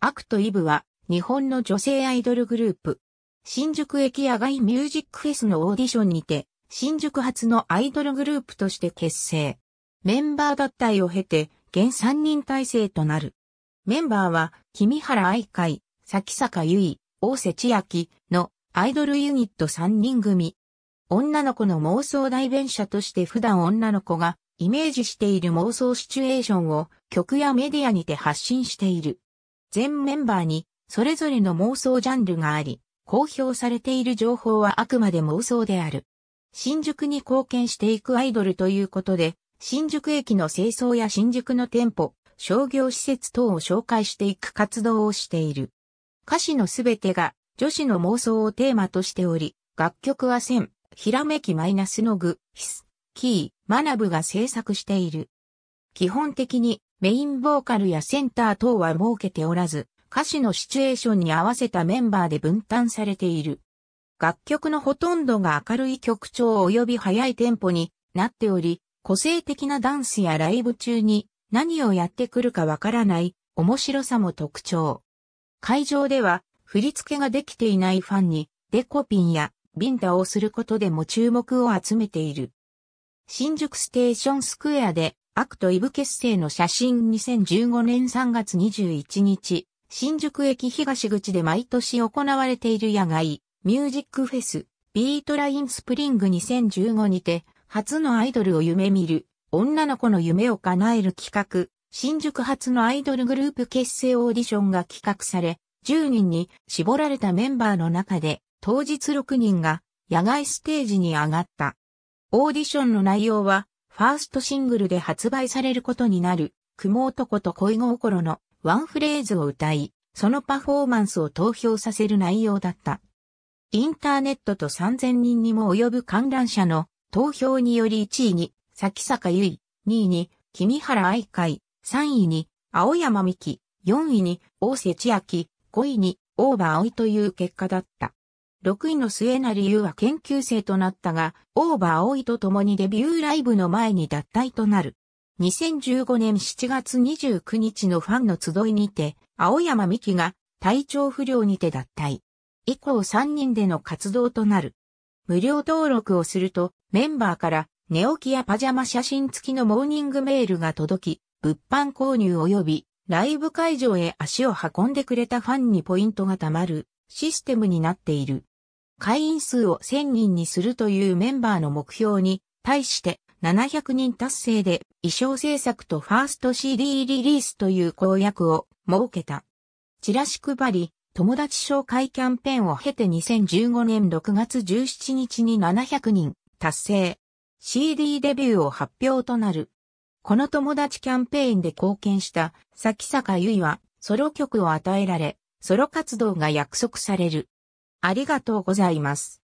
アクトイブは日本の女性アイドルグループ。新宿駅野外ミュージックフェスのオーディションにて、新宿初のアイドルグループとして結成。メンバー脱退を経て、現3人体制となる。メンバーは、君原愛海、崎坂優衣、大瀬千秋のアイドルユニット3人組。女の子の妄想代弁者として普段女の子がイメージしている妄想シチュエーションを曲やメディアにて発信している。全メンバーにそれぞれの妄想ジャンルがあり、公表されている情報はあくまで妄想である。新宿に貢献していくアイドルということで、新宿駅の清掃や新宿の店舗、商業施設等を紹介していく活動をしている。歌詞のすべてが女子の妄想をテーマとしており、楽曲は1000、ひらめきマイナスの具、ヒス、キー、学ぶが制作している。基本的にメインボーカルやセンター等は設けておらず、歌詞のシチュエーションに合わせたメンバーで分担されている。楽曲のほとんどが明るい曲調及び速いテンポになっており、個性的なダンスやライブ中に何をやってくるかわからない面白さも特徴。会場では振り付けができていないファンにデコピンやビンタをすることでも注目を集めている。新宿ステーションスクエアでアクトイブ結成の写真2015年3月21日、新宿駅東口で毎年行われている野外、ミュージックフェス、ビートラインスプリング2015にて、初のアイドルを夢見る、女の子の夢を叶える企画、新宿初のアイドルグループ結成オーディションが企画され、10人に絞られたメンバーの中で、当日6人が野外ステージに上がった。オーディションの内容は、ファーストシングルで発売されることになる、雲男と恋心のワンフレーズを歌い、そのパフォーマンスを投票させる内容だった。インターネットと3000人にも及ぶ観覧者の投票により1位に、崎坂優衣、2位に、君原愛海、3位に、青山美希、4位に、大瀬千秋、5位に、大場葵という結果だった。6位の末成優は研究生となったが、オーバー葵と共にデビューライブの前に脱退となる。2015年7月29日のファンの集いにて、青山美希が体調不良にて脱退。以降3人での活動となる。無料登録をすると、メンバーから寝起きやパジャマ写真付きのモーニングメールが届き、物販購入及びライブ会場へ足を運んでくれたファンにポイントが貯まるシステムになっている。会員数を1000人にするというメンバーの目標に対して700人達成で衣装制作とファースト CD リリースという公約を設けた。チラシ配り、友達紹介キャンペーンを経て2015年6月17日に700人達成。CD デビューを発表となる。この友達キャンペーンで貢献した、崎坂優衣は、ソロ曲を与えられ、ソロ活動が約束される。ありがとうございます。